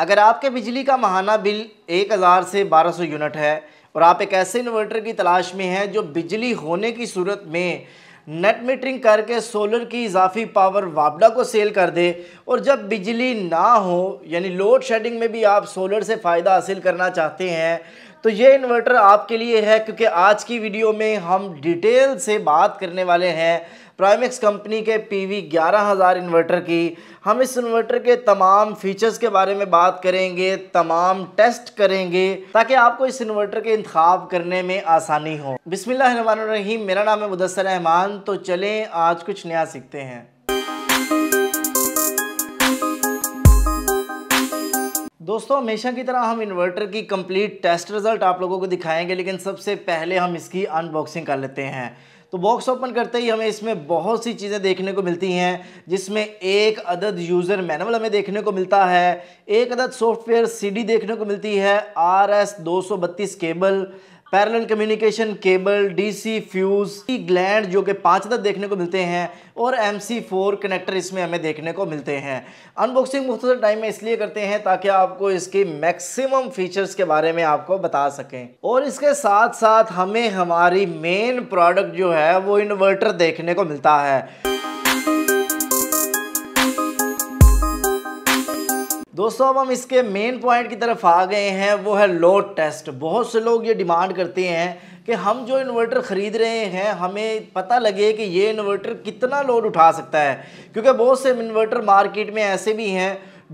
अगर आपके बिजली का महाना बिल 1000 से 1200 यूनिट है और आप एक ऐसे इन्वर्टर की तलाश में हैं जो बिजली होने की सूरत में नेट मीटरिंग करके सोलर की इजाफी पावर वापडा को सेल कर दे और जब बिजली ना हो यानी लोड शेडिंग में भी आप सोलर से फ़ायदा हासिल करना चाहते हैं तो ये इन्वर्टर आपके लिए है क्योंकि आज की वीडियो में हम डिटेल से बात करने वाले हैं प्राइमेक्स कंपनी के पी वी ग्यारह हज़ार इन्वर्टर की हम इस इन्वर्टर के तमाम फीचर्स के बारे में बात करेंगे तमाम टेस्ट करेंगे ताकि आपको इस इन्वर्टर के इंतखब करने में आसानी हो बिसमीम मेरा नाम है मुदसर रहमान तो चलें आज कुछ नया सीखते हैं दोस्तों हमेशा की तरह हम इन्वर्टर की कंप्लीट टेस्ट रिज़ल्ट आप लोगों को दिखाएंगे लेकिन सबसे पहले हम इसकी अनबॉक्सिंग कर लेते हैं तो बॉक्स ओपन करते ही हमें इसमें बहुत सी चीज़ें देखने को मिलती हैं जिसमें एक अदद यूज़र मैनुअल हमें देखने को मिलता है एक अदद सॉफ्टवेयर सीडी देखने को मिलती है R S cable parallel communication cable DC fuse की ग्लैंड जो कि पाँच तक देखने को मिलते हैं और एम सी फोर कनेक्टर इसमें हमें देखने को मिलते हैं अनबॉक्सिंग मुख्तर टाइम में इसलिए करते हैं ताकि आपको इसके मैक्सिमम फीचर्स के बारे में आपको बता सकें और इसके साथ साथ हमें हमारी मेन प्रोडक्ट जो है वो इन्वर्टर देखने को मिलता है दोस्तों अब हम इसके मेन पॉइंट की तरफ आ गए हैं वो है लोड टेस्ट बहुत से लोग ये डिमांड करते हैं कि हम जो इन्वर्टर ख़रीद रहे हैं हमें पता लगे कि ये इन्वर्टर कितना लोड उठा सकता है क्योंकि बहुत से इन्वर्टर मार्केट में ऐसे भी हैं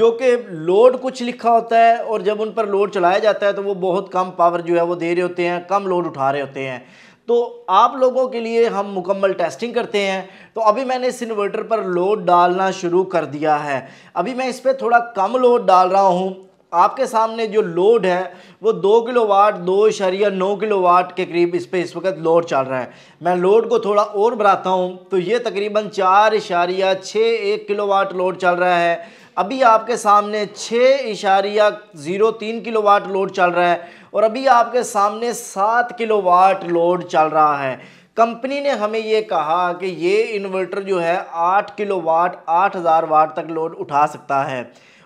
जो कि लोड कुछ लिखा होता है और जब उन पर लोड चलाया जाता है तो वो बहुत कम पावर जो है वो दे रहे होते हैं कम लोड उठा रहे होते हैं तो आप लोगों के लिए हम मुकम्मल टेस्टिंग करते हैं तो अभी मैंने इस इन्वर्टर पर लोड डालना शुरू कर दिया है अभी मैं इस पर थोड़ा कम लोड डाल रहा हूँ आपके सामने जो लोड है वो दो किलो वाट दो शरिया नौ किलो वाट के करीब इस पर इस वक्त लोड चल रहा है मैं लोड को थोड़ा और बढ़ाता हूँ तो ये तकरीबन चार इशारिया छः एक किलो वाट लोड चल रहा है अभी आपके सामने छः इशारिया ज़ीरो तीन किलो वाट लोड चल रहा है और अभी आपके सामने सात किलो वाट लोड चल रहा है कंपनी ने हमें ये कहा कि ये इन्वर्टर जो है आठ किलो वाट आठ हज़ार वाट तक लोड उठा सकता है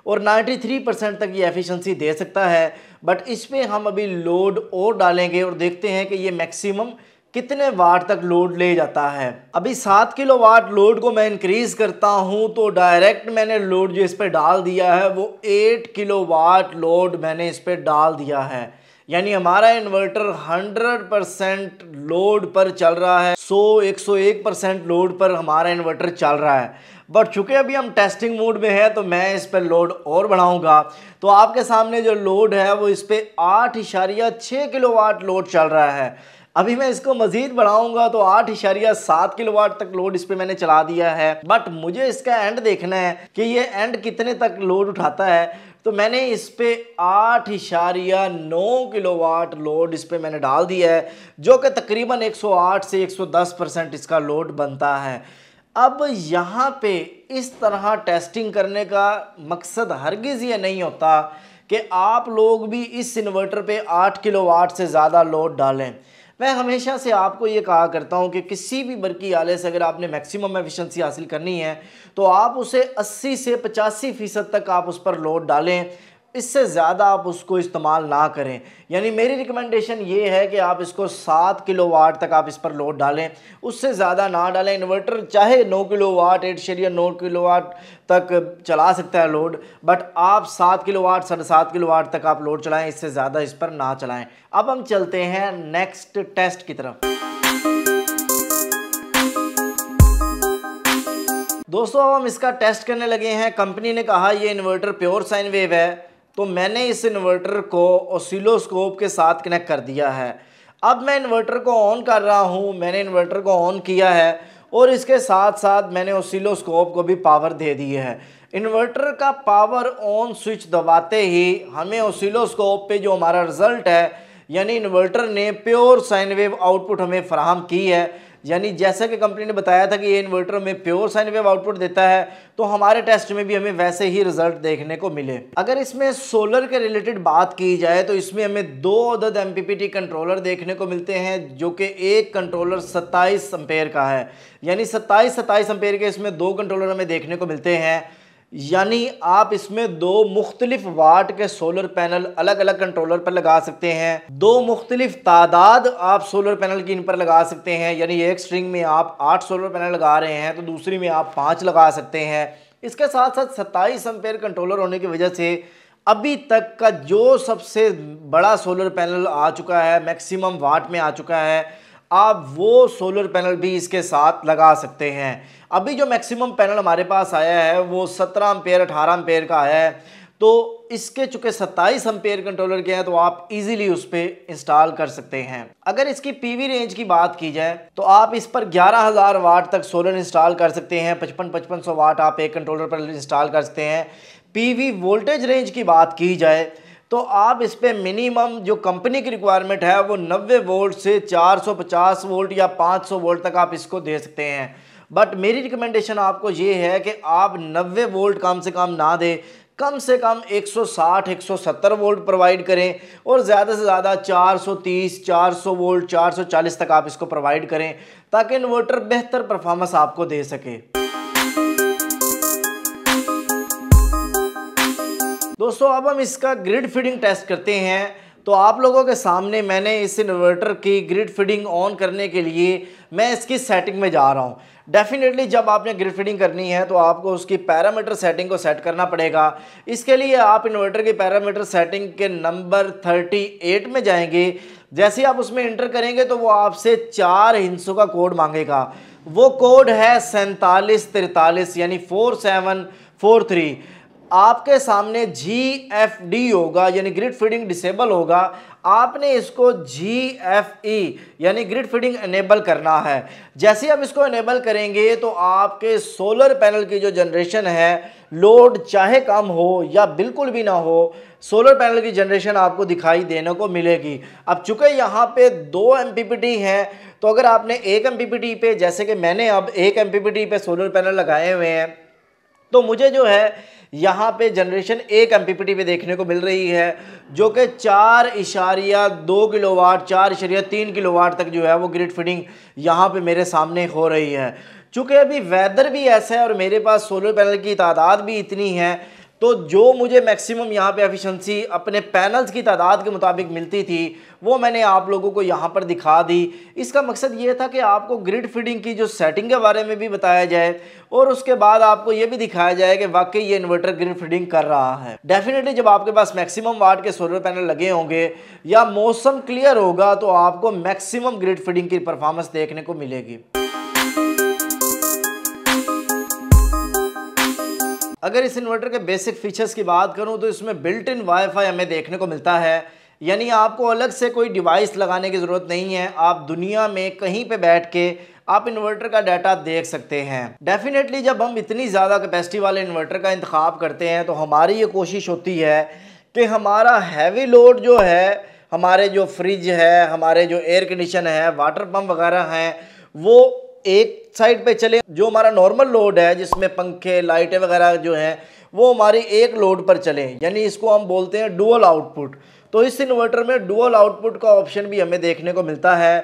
और 93 परसेंट तक ये एफिशिएंसी दे सकता है बट इस पर हम अभी लोड और डालेंगे और देखते हैं कि ये मैक्सिमम कितने वाट तक लोड ले जाता है अभी सात किलो वाट लोड को मैं इंक्रीज़ करता हूँ तो डायरेक्ट मैंने लोड जो इस पर डाल दिया है वो एट किलो वाट लोड मैंने इस पर डाल दिया है यानी हमारा इन्वर्टर 100 परसेंट लोड पर चल रहा है 100 101 परसेंट लोड पर हमारा इन्वर्टर चल रहा है बट चूँकि अभी हम टेस्टिंग मोड में है तो मैं इस पर लोड और बढ़ाऊंगा तो आपके सामने जो लोड है वो इस पर आठ इशारिया छः किलो वाट लोड चल रहा है अभी मैं इसको मजीद बढ़ाऊंगा तो आठ इशारिया सात किलो वाट तक लोड इस पर मैंने चला दिया है बट मुझे इसका एंड देखना है कि ये एंड कितने तक लोड उठाता है तो मैंने इस पर आठ इशारिया नौ किलो वाट लोड इस पर मैंने डाल दिया है जो कि तकरीबन 108 से 110 परसेंट इसका लोड बनता है अब यहाँ पे इस तरह टेस्टिंग करने का मकसद हरगिज़ ये नहीं होता कि आप लोग भी इस इन्वर्टर पे 8 किलो वाट से ज़्यादा लोड डालें मैं हमेशा से आपको ये कहा करता हूँ कि किसी भी बरकी आले से अगर आपने मैक्सिमम एफिशिएंसी हासिल करनी है तो आप उसे 80 से पचासी फ़ीसद तक आप उस पर लोड डालें इससे ज़्यादा आप उसको इस्तेमाल ना करें यानी मेरी रिकमेंडेशन ये है कि आप इसको सात किलो वाट तक आप इस पर लोड डालें उससे ज़्यादा ना डालें इन्वर्टर चाहे नौ किलो वाट एट शेड या नौ किलो वाट तक चला सकता है लोड बट आप सात किलो वाट साढ़े सात किलो वाट तक आप लोड चलाएँ इससे ज़्यादा इस पर ना चलाएँ अब हम चलते हैं नेक्स्ट टेस्ट की तरफ दोस्तों अब हम इसका टेस्ट करने लगे हैं कंपनी ने कहा यह इन्वर्टर प्योर साइन वेव है तो मैंने इस इन्वर्टर को ओसिलोस्कोप के साथ कनेक्ट कर दिया है अब मैं इन्वर्टर को ऑन कर रहा हूँ मैंने इन्वर्टर को ऑन किया है और इसके साथ साथ मैंने ओसिलोस्कोप को भी पावर दे दी है इन्वर्टर का पावर ऑन स्विच दबाते ही हमें ओसिलोस्कोप पे जो हमारा रिज़ल्ट है यानी इन्वर्टर ने प्योर साइन वेव आउटपुट हमें फ्राहम की है यानी जैसा कि कंपनी ने बताया था कि ये इन्वर्टर में प्योर साइन वेव आउटपुट देता है तो हमारे टेस्ट में भी हमें वैसे ही रिजल्ट देखने को मिले अगर इसमें सोलर के रिलेटेड बात की जाए तो इसमें हमें दो अदद एम कंट्रोलर देखने को मिलते हैं जो कि एक कंट्रोलर सत्ताईस अंपेयर का है यानी सत्ताईस सत्ताईस अंपेयर के इसमें दो कंट्रोलर हमें देखने को मिलते हैं यानी आप इसमें दो मुख्तलिफ वाट के सोलर पैनल अलग अलग कंट्रोलर पर लगा सकते हैं दो मुख्तलिफ तादाद आप सोलर पैनल की इन पर लगा सकते हैं यानी एक स्ट्रिंग में आप आठ सोलर पैनल लगा रहे हैं तो दूसरी में आप पाँच लगा सकते हैं इसके साथ साथ सत्ताईस एम्पेयर कंट्रोलर होने की वजह से अभी तक का जो सबसे बड़ा सोलर पैनल आ चुका है मैक्सिमम वाट में आ चुका है आप वो सोलर पैनल भी इसके साथ लगा सकते हैं अभी जो मैक्सिमम पैनल हमारे पास आया है वो सत्रह अम्पेयर अठारह अम्पेयर का आया है तो इसके चूँकि सत्ताईस अम्पेयर कंट्रोलर के हैं तो आप इजीली उस पर इंस्टॉल कर सकते हैं अगर इसकी पीवी रेंज की बात की जाए तो आप इस पर 11000 वाट तक सोलर इंस्टॉल कर सकते हैं पचपन सौ वाट आप एक कंट्रोलर पर इंस्टॉल कर सकते हैं पीवी वोल्टेज रेंज की बात की जाए तो आप इस पर मिनिमम जो कंपनी की रिक्वायरमेंट है वो 90 वोल्ट से 450 वोल्ट या 500 वोल्ट तक आप इसको दे सकते हैं बट मेरी रिकमेंडेशन आपको ये है कि आप 90 वोल्ट कम से कम ना दें कम से कम 160 170 वोल्ट प्रोवाइड करें और ज़्यादा से ज़्यादा 430 400 वोल्ट 440 तक आप इसको प्रोवाइड करें ताकि इन्वर्टर बेहतर परफॉर्मेंस आपको दे सके दोस्तों अब हम इसका ग्रिड फीडिंग टेस्ट करते हैं तो आप लोगों के सामने मैंने इस इन्वर्टर की ग्रिड फीडिंग ऑन करने के लिए मैं इसकी सेटिंग में जा रहा हूँ डेफिनेटली जब आपने ग्रिड फीडिंग करनी है तो आपको उसकी पैरामीटर सेटिंग को सेट करना पड़ेगा इसके लिए आप इन्वर्टर की पैरामीटर सेटिंग के नंबर 38 में जाएंगे जैसे आप उसमें इंटर करेंगे तो वो आपसे चार हिंसों का कोड मांगेगा वो कोड है सैंतालीस तिरतालीस यानी फोर सेवन फोर थ्री आपके सामने जी एफ डी होगा यानी ग्रिड फीडिंग डिसेबल होगा आपने इसको जी एफ ई यानी ग्रिड फीडिंग इनेबल करना है जैसे हम इसको इनेबल करेंगे तो आपके सोलर पैनल की जो जनरेशन है लोड चाहे कम हो या बिल्कुल भी ना हो सोलर पैनल की जनरेशन आपको दिखाई देने को मिलेगी अब चूँकि यहाँ पे दो एम हैं तो अगर आपने एक एम पे जैसे कि मैंने अब एक एम पे सोलर पैनल लगाए हुए हैं तो मुझे जो है यहाँ पे जनरेशन एक एम पी पे देखने को मिल रही है जो कि चार इशारिया दो किलो वाट चार इशारिया तीन किलो वाट तक जो है वो ग्रिड फिटिंग यहाँ पे मेरे सामने हो रही है चूँकि अभी वेदर भी ऐसा है और मेरे पास सोलर पैनल की तादाद भी इतनी है तो जो मुझे मैक्सिमम यहाँ पे एफिशिएंसी अपने पैनल्स की तादाद के मुताबिक मिलती थी वो मैंने आप लोगों को यहाँ पर दिखा दी इसका मकसद ये था कि आपको ग्रिड फीडिंग की जो सेटिंग के बारे में भी बताया जाए और उसके बाद आपको ये भी दिखाया जाए कि वाकई ये इन्वर्टर ग्रिड फीडिंग कर रहा है डेफिनेटली जब आपके पास मैक्सिमम वाट के सोलर पैनल लगे होंगे या मौसम क्लियर होगा तो आपको मैक्सिमम ग्रिड फीडिंग की परफॉर्मेंस देखने को मिलेगी अगर इस इन्वर्टर के बेसिक फीचर्स की बात करूँ तो इसमें बिल्ट इन वाईफाई हमें देखने को मिलता है यानी आपको अलग से कोई डिवाइस लगाने की ज़रूरत नहीं है आप दुनिया में कहीं पे बैठ के आप इन्वर्टर का डाटा देख सकते हैं डेफिनेटली जब हम इतनी ज़्यादा कैपेसिटी वाले इन्वर्टर का इंतखब करते हैं तो हमारी ये कोशिश होती है कि हमारा हैवी लोड जो है हमारे जो फ्रिज है हमारे जो एयर कंडीशन है वाटर पम्प वगैरह हैं वो एक साइड पे चले जो हमारा नॉर्मल लोड है जिसमें पंखे लाइटें वगैरह जो हैं वो हमारी एक लोड पर चले यानी इसको हम बोलते हैं डुअल आउटपुट तो इस इन्वर्टर में डुअल आउटपुट का ऑप्शन भी हमें देखने को मिलता है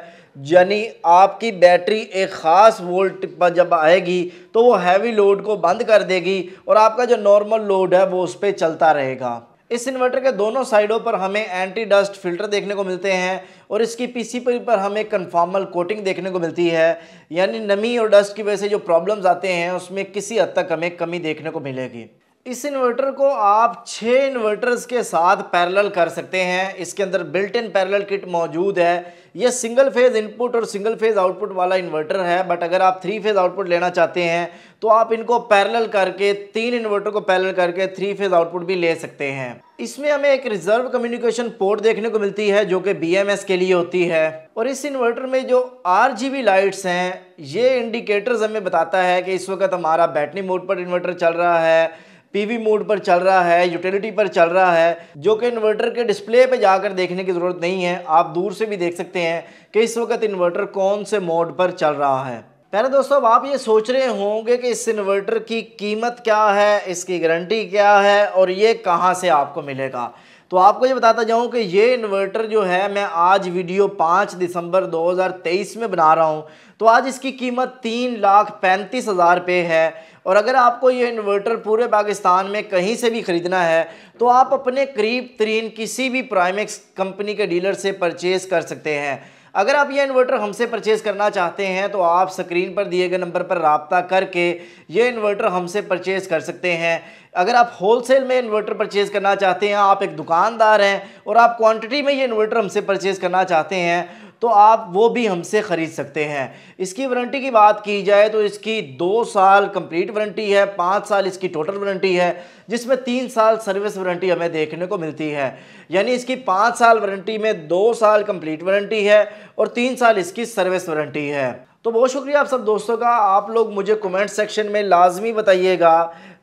यानी आपकी बैटरी एक ख़ास वोल्ट पर जब आएगी तो वो हैवी लोड को बंद कर देगी और आपका जो नॉर्मल लोड है वो उस पर चलता रहेगा इस इन्वर्टर के दोनों साइडों पर हमें एंटी डस्ट फिल्टर देखने को मिलते हैं और इसकी पीसीपी पर हमें कन्फॉर्मल कोटिंग देखने को मिलती है यानी नमी और डस्ट की वजह से जो प्रॉब्लम्स आते हैं उसमें किसी हद तक हमें कमी देखने को मिलेगी इस इन्वर्टर को आप छः इन्वर्टर्स के साथ पैरेलल कर सकते हैं इसके अंदर बिल्ट इन पैरेलल किट मौजूद है यह सिंगल फेज़ इनपुट और सिंगल फेज़ आउटपुट वाला इन्वर्टर है बट अगर आप थ्री फेज़ आउटपुट लेना चाहते हैं तो आप इनको पैरेलल करके तीन इन्वर्टर को पैरेलल करके थ्री फेज़ आउटपुट भी ले सकते हैं इसमें हमें एक रिजर्व कम्युनिकेशन पोर्ट देखने को मिलती है जो कि बीएमएस के लिए होती है और इस इन्वर्टर में जो आरजीबी लाइट्स हैं ये इंडिकेटर्स हमें बताता है कि इस वक्त हमारा बैटरी मोड पर इन्वर्टर चल रहा है पीवी मोड पर चल रहा है यूटिलिटी पर चल रहा है जो कि इन्वर्टर के डिस्प्ले पर जाकर देखने की ज़रूरत नहीं है आप दूर से भी देख सकते हैं कि इस वक्त इन्वर्टर कौन से मोड पर चल रहा है पहले दोस्तों अब आप ये सोच रहे होंगे कि इस इन्वर्टर की कीमत क्या है इसकी गारंटी क्या है और ये कहाँ से आपको मिलेगा तो आपको ये बताता जाऊँ कि ये इन्वर्टर जो है मैं आज वीडियो पाँच दिसंबर 2023 में बना रहा हूँ तो आज इसकी कीमत तीन लाख पैंतीस हज़ार रुपये है और अगर आपको ये इन्वर्टर पूरे पाकिस्तान में कहीं से भी ख़रीदना है तो आप अपने करीब तरीन किसी भी प्राइमेक्स कंपनी के डीलर से परचेज़ कर सकते हैं अगर आप ये इन्वर्टर हमसे परचेज़ करना चाहते हैं तो आप स्क्रीन पर दिए गए नंबर पर रबता करके ये इन्वर्टर हमसे परचेज़ कर सकते हैं अगर आप होलसेल में इन्वर्टर परचेज़ करना चाहते हैं आप एक दुकानदार हैं और आप क्वांटिटी में ये इन्वर्टर हमसे परचेज़ करना चाहते हैं तो आप वो भी हमसे ख़रीद सकते हैं इसकी वारंटी की बात की जाए तो इसकी दो साल कंप्लीट वारंटी है पाँच साल इसकी टोटल वारंटी है जिसमें तीन साल सर्विस वारंटी हमें देखने को मिलती है यानी इसकी पाँच साल वारंटी में दो साल कंप्लीट वारंटी है और तीन साल इसकी सर्विस वारंटी है तो बहुत शुक्रिया आप सब दोस्तों का आप लोग मुझे कमेंट सेक्शन में लाजमी बताइएगा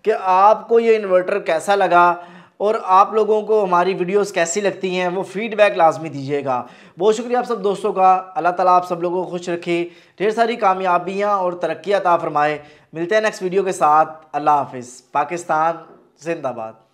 कि आपको ये इन्वर्टर कैसा लगा और आप लोगों को हमारी वीडियोस कैसी लगती हैं वो फीडबैक लाजमी दीजिएगा बहुत शुक्रिया आप सब दोस्तों का अल्लाह ताला आप सब लोगों को खुश रखे ढेर सारी कामयाबियाँ और तरक्की अता फरमाए मिलते हैं नेक्स्ट वीडियो के साथ अल्लाह हाफिज़ पाकिस्तान जिंदाबाद